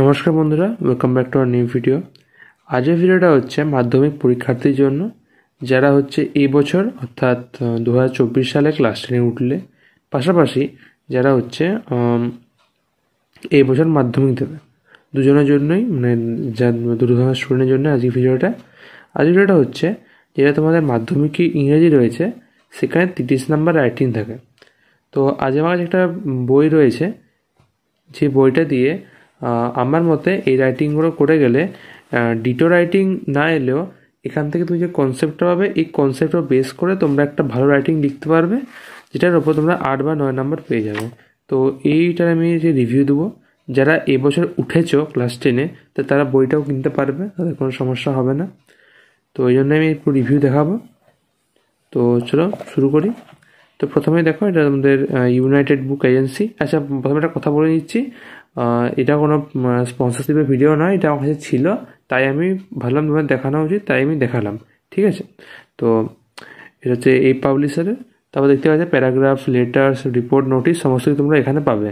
নমস্কার বন্ধুরা welcome back to our new video আজের ভিডিওটা হচ্ছে মাধ্যমিক পরীক্ষার্থীর জন্য যারা হচ্ছে এই বছর অর্থাৎ দু সালে ক্লাস টেনে উঠলে পাশাপাশি যারা হচ্ছে এই বছর মাধ্যমিক দেবে দুজনের জন্যই মানে যা দুটো ধরনের স্টুডেন্টের জন্য আজকের ভিডিওটা আজকের ভিডিওটা হচ্ছে যেটা তোমাদের মাধ্যমিকে ইংরেজি রয়েছে সেখানে তিরিশ নাম্বার রাইটিং থাকে তো আজ আমার একটা বই রয়েছে যে বইটা দিয়ে আমার মতে এই রাইটিংগুলো করে গেলে ডিটো রাইটিং না এলেও এখান থেকে তুমি যে কনসেপ্টটা পাবে এই কনসেপ্টটা বেস করে তোমরা একটা ভালো রাইটিং লিখতে পারবে যেটার ওপর তোমরা আট বা নয় নম্বর পেয়ে যাবে তো এইটার আমি যে রিভিউ দেবো যারা এবছর উঠেছো ক্লাস টেনে তো তারা বইটাও কিনতে পারবে তাদের কোনো সমস্যা হবে না তো এই জন্য আমি একটু রিভিউ দেখাবো তো চলো শুরু করি তো প্রথমে দেখো এটা আমাদের ইউনাইটেড বুক এজেন্সি আচ্ছা প্রথমে একটা কথা বলে নিচ্ছি এটা কোনো স্পন্সরশিপের ভিডিও নয় এটা আমার কাছে ছিল তাই আমি ভাবলাম তোমার দেখানো উচিত তাই আমি দেখালাম ঠিক আছে তো এটা হচ্ছে এই পাবলিশারের তারপর দেখতে পাচ্ছি প্যারাগ্রাফ লেটার্স রিপোর্ট নোটিশ সমস্ত তোমরা এখানে পাবে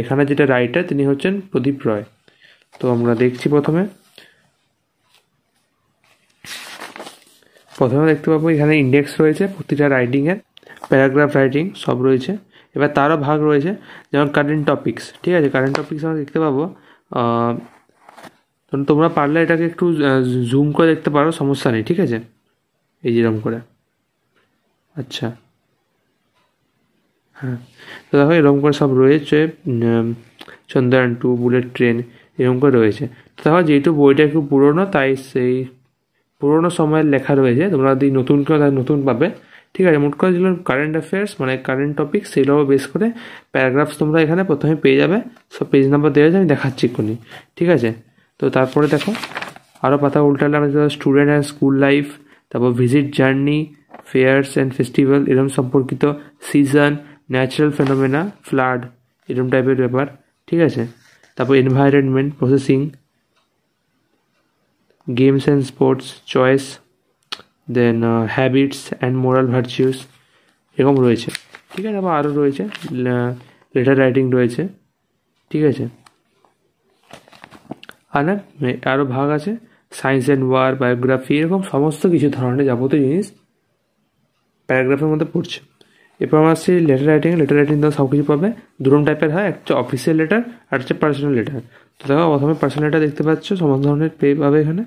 এখানে যেটা রাইটার তিনি হচ্ছেন প্রদীপ রয় তো আমরা দেখছি প্রথমে প্রথমে দেখতে পাবো এখানে ইন্ডেক্স রয়েছে প্রতিটা রাইটিংয়ের প্যারাগ্রাফ রাইটিং সব রয়েছে এবার তারও ভাগ রয়েছে যেমন কারেন্ট টপিক্স ঠিক আছে কারেন্ট টপিক্স আমরা দেখতে পাবো তোমরা পারলে এটাকে একটু জুম করে দেখতে পারো সমস্যা নেই ঠিক আছে এই যেরকম করে আচ্ছা হ্যাঁ তো দেখো এরকম করে সব রয়েছে চন্দ্রায়ন টু বুলেট ট্রেন এরকম করে রয়েছে তো দেখো যেহেতু বইটা একটু পুরনো তাই সেই পুরনো সময়ের লেখা রয়েছে তোমরা যদি নতুন কেউ তাহলে নতুন পাবে ঠিক আছে মোট কথা যেগুলো কারেন্ট অ্যাফেয়ার্স মানে কারেন্ট টপিক সেগুলো বেস করে প্যারাগ্রাফস তোমরা এখানে প্রথমে পেয়ে যাবে সব পেজ নাম্বার দেওয়া আমি দেখাচ্ছি এক্ষুনি ঠিক আছে তো তারপরে দেখো আরও পাতা উল্টালে আমরা স্টুডেন্ট অ্যান্ড স্কুল লাইফ তারপর visit journey fairs and festival এরম সম্পর্কিত সিজন ন্যাচারাল ফেনোমেনা ফ্লাড এরম টাইপের ব্যাপার ঠিক আছে তারপর environment processing games and sports choice then habits and moral virtues এরকম রয়েছে ঠিক আছে আবার আরও রয়েছে লেটার রাইটিং রয়েছে ঠিক আছে আর না আরও ভাগ আছে সায়েন্স অ্যান্ড ওয়ার বায়োগ্রাফি এরকম সমস্ত কিছু ধরনের যাবতীয় জিনিস প্যারাগ্রাফের মধ্যে পড়ছে এরপর আমার আসছে লেটার রাইটিং লেটার রাইটিং তো সব কিছু পাবে দুরম টাইপের হয় একটা অফিসিয়াল লেটার আর হচ্ছে পার্সোনাল লেটার তো দেখো প্রথমে পার্সোনাল লেটার দেখতে পাচ্ছ সমস্ত ধরনের পেয়ে পাবে এখানে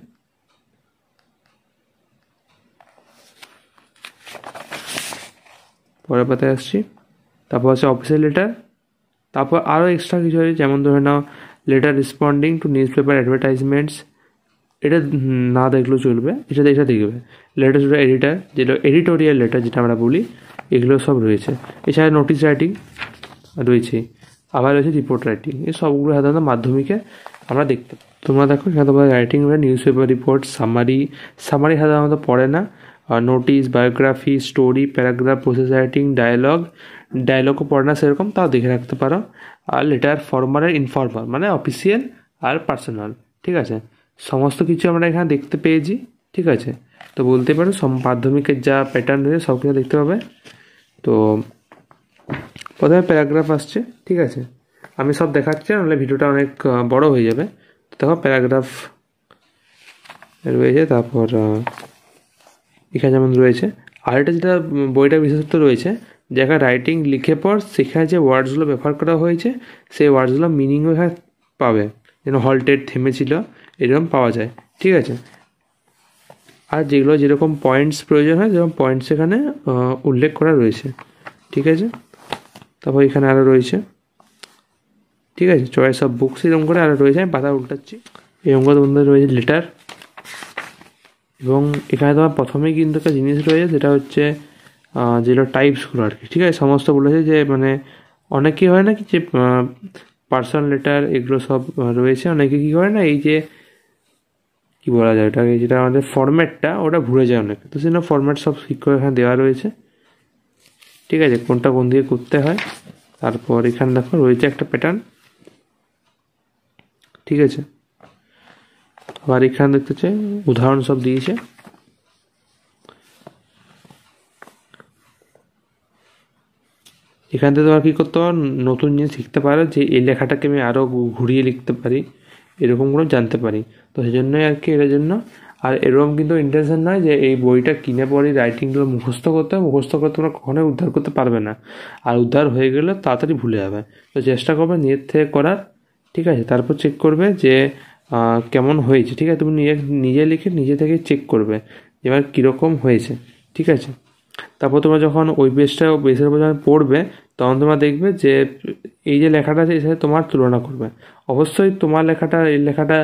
পরের পাতায় আসছি তারপর আছে অফিসের লেটার তারপর আরও এক্সট্রা কিছু আছে যেমন ধরে নাও letter responding to newspaper advertisements এটা না দেখলেও চলবে এটা এটা দেখবে লেটার টু এডিটার যেটা এডিটোরিয়াল লেটার যেটা আমরা বলি এগুলো সব রয়েছে এছাড়া নোটিস রাইটিং রয়েছে আবার রয়েছে রিপোর্ট রাইটিং এই সবগুলো সাধারণত মাধ্যমিকে আমরা দেখতে তোমরা দেখো সাধারণত writing writing newspaper report summary summary সাধারণত পড়ে না notice biography story paragraph process writing dialogue ডায়লগও পড়ে না সেরকম তাও দেখে রাখতে পারো আর লেটার ফর্মাল আর ইনফর্মাল মানে অফিসিয়াল আর পার্সোনাল ঠিক আছে সমস্ত কিছু আমরা এখানে দেখতে পেয়েছি ঠিক আছে তো বলতে পারো মাধ্যমিকের যা প্যাটার্ন রয়েছে সব কিছু দেখতে পাবে তো প্রথমে প্যারাগ্রাফ আসছে ঠিক আছে আমি সব দেখাচ্ছি নাহলে ভিডিওটা অনেক বড় হয়ে যাবে তো দেখো প্যারাগ্রাফ রয়েছে তারপর লেখা যেমন রয়েছে আরেকটা যেটা বইটা বিশেষত্ব রয়েছে যেখানে রাইটিং লিখে পর সেখানে যে ওয়ার্ডসগুলো ব্যবহার করা হয়েছে সেই ওয়ার্ডসগুলো মিনিংও এখানে পাবে যেন হল্টেড থেমেছিল এরকম পাওয়া যায় ঠিক আছে আর যেগুলো যেরকম পয়েন্টস প্রয়োজন হয় যেরকম পয়েন্টস এখানে উল্লেখ করা রয়েছে ঠিক আছে তারপর এখানে আরও রয়েছে ঠিক আছে চয়েস অফ বুকস এরকম করে আরও রয়েছে আমি পাতা উল্টাচ্ছি এরকম করে রয়েছে লেটার এবং এখানে তোমার প্রথমেই কিন্তু একটা জিনিস রয়েছে যেটা হচ্ছে যেগুলো টাইপসগুলো আর কি ঠিক আছে সমস্ত বলেছে যে মানে অনেকে হয় না কি যে পার্সোনাল লেটার এগুলো সব রয়েছে অনেকে কী করে না এই যে কি বলা যায় ওটাকে যেটা আমাদের ফর্ম্যাটটা ওটা ভুলে যায় অনেকে তো সেজন্য ফর্ম্যাট সব শিক্ষক এখানে দেওয়া রয়েছে ঠিক আছে কোনটা কোন দিকে করতে হয় তারপর এখানে দেখো রয়েছে একটা প্যাটার্ন ঠিক আছে আবার এখানে দেখতে চাই উদাহরণ সব দিয়েছে এখান থেকে তোমার কী করতে পারো নতুন জিনিস শিখতে পারো যে এই লেখাটাকে আমি আরও ঘুরিয়ে লিখতে পারি এরকম কোনো জানতে পারি তো সেই জন্যই আর কি এটার জন্য আর এরকম কিন্তু ইন্টেনশন নয় যে এই বইটা কিনে পরে রাইটিংগুলো মুখস্থ করতে মুখস্থ করে তোমরা কখনোই উদ্ধার করতে পারবে না আর উদ্ধার হয়ে গেলে তাড়াতাড়ি ভুলে যাবে তো চেষ্টা করবে নিজের থেকে করার ঠিক আছে তারপর চেক করবে যে কেমন হয়েছে ঠিক আছে তুমি নিজে নিজে লিখে নিজে থেকে চেক করবে এবার কীরকম হয়েছে ঠিক আছে তারপর তোমরা যখন ওই বেসটা বেসের উপর যখন পড়বে তখন তোমরা দেখবে যে এই যে লেখাটা আছে সাথে তোমার তুলনা করবে অবশ্যই তোমার লেখাটা এই লেখাটা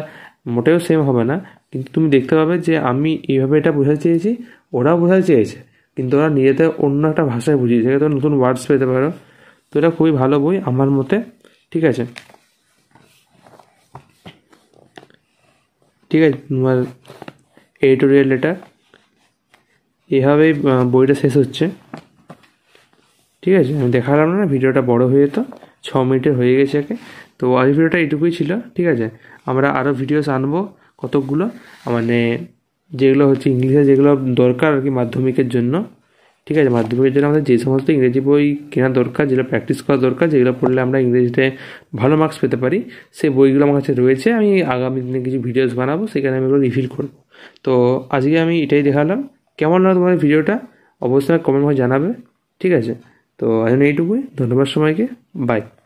মোটেও সেম হবে না কিন্তু তুমি দেখতে পাবে যে আমি এইভাবে এটা বোঝাতে চেয়েছি ওরাও বোঝাতে চেয়েছে কিন্তু ওরা নিজেদের অন্য একটা ভাষায় বুঝিয়েছে তো নতুন ওয়ার্ডস পেতে পারো তো এটা খুবই ভালো বই আমার মতে ঠিক আছে ঠিক আছে তোমার এডিটোরিয়াল লেটার এভাবেই বইটা শেষ হচ্ছে ঠিক আছে আমি দেখালাম না ভিডিওটা বড় হয়ে তো ছ মিনিটের হয়ে গেছে একে তো আজ ভিডিওটা এটুকুই ছিল ঠিক আছে আমরা আরও ভিডিওস আনবো কতকগুলো মানে যেগুলো হচ্ছে ইংলিশে যেগুলো দরকার আর কি মাধ্যমিকের জন্য ঠিক আছে মাধ্যমিকের জন্য আমাদের যে সমস্ত ইংরেজি বই কেনা দরকার যেগুলো প্র্যাকটিস করা দরকার যেগুলো পড়লে আমরা ইংরেজিতে ভালো মার্কস পেতে পারি সেই বইগুলো আমার কাছে রয়েছে আমি আগামী দিনে কিছু ভিডিওস বানাবো সেখানে আমি এগুলো রিভিল করবো তো আজকে আমি এটাই দেখালাম কেমন লাগলো তোমাদের ভিডিওটা অবশ্যই কমেন্ট করে জানাবে ঠিক আছে তো এখন এইটুকুই ধন্যবাদ সময়কে বাই